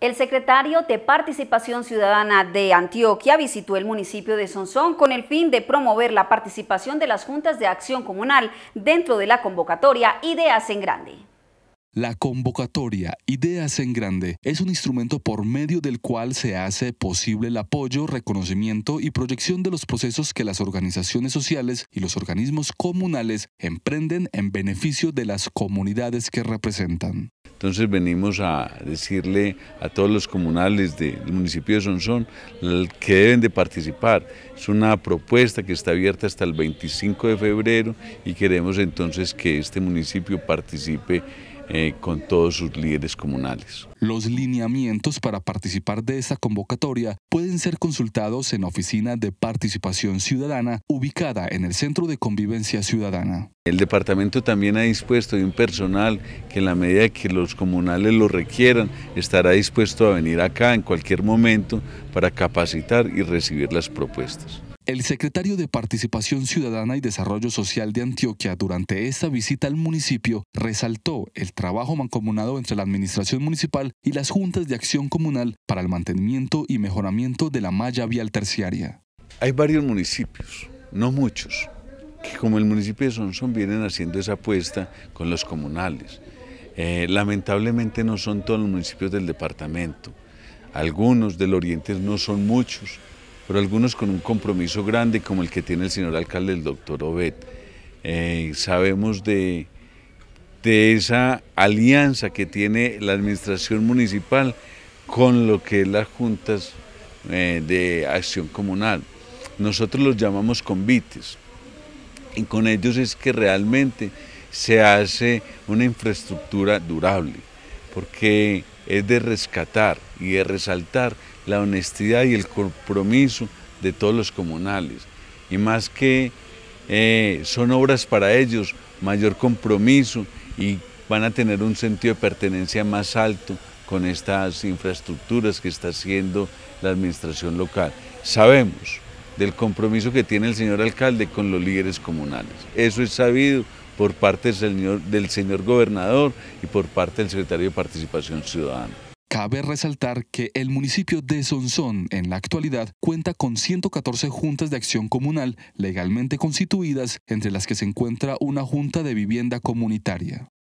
El secretario de Participación Ciudadana de Antioquia visitó el municipio de Sonsón con el fin de promover la participación de las juntas de acción comunal dentro de la convocatoria Ideas en Grande. La convocatoria Ideas en Grande es un instrumento por medio del cual se hace posible el apoyo, reconocimiento y proyección de los procesos que las organizaciones sociales y los organismos comunales emprenden en beneficio de las comunidades que representan. Entonces venimos a decirle a todos los comunales del municipio de Sonsón que deben de participar. Es una propuesta que está abierta hasta el 25 de febrero y queremos entonces que este municipio participe eh, con todos sus líderes comunales. Los lineamientos para participar de esta convocatoria pueden ser consultados en la Oficina de Participación Ciudadana ubicada en el Centro de Convivencia Ciudadana. El departamento también ha dispuesto de un personal que en la medida que los comunales lo requieran estará dispuesto a venir acá en cualquier momento para capacitar y recibir las propuestas. El secretario de Participación Ciudadana y Desarrollo Social de Antioquia durante esta visita al municipio resaltó el trabajo mancomunado entre la Administración Municipal y las Juntas de Acción Comunal para el mantenimiento y mejoramiento de la malla vial terciaria. Hay varios municipios, no muchos, que como el municipio de Sonson vienen haciendo esa apuesta con los comunales. Eh, lamentablemente no son todos los municipios del departamento. Algunos del oriente no son muchos, pero algunos con un compromiso grande como el que tiene el señor alcalde, el doctor Obed. Eh, sabemos de, de esa alianza que tiene la administración municipal con lo que es las juntas eh, de acción comunal. Nosotros los llamamos convites y con ellos es que realmente se hace una infraestructura durable porque es de rescatar y de resaltar la honestidad y el compromiso de todos los comunales. Y más que eh, son obras para ellos, mayor compromiso y van a tener un sentido de pertenencia más alto con estas infraestructuras que está haciendo la administración local. Sabemos del compromiso que tiene el señor alcalde con los líderes comunales. Eso es sabido por parte del señor, del señor gobernador y por parte del secretario de Participación Ciudadana. Cabe resaltar que el municipio de Sonsón en la actualidad cuenta con 114 juntas de acción comunal legalmente constituidas, entre las que se encuentra una junta de vivienda comunitaria.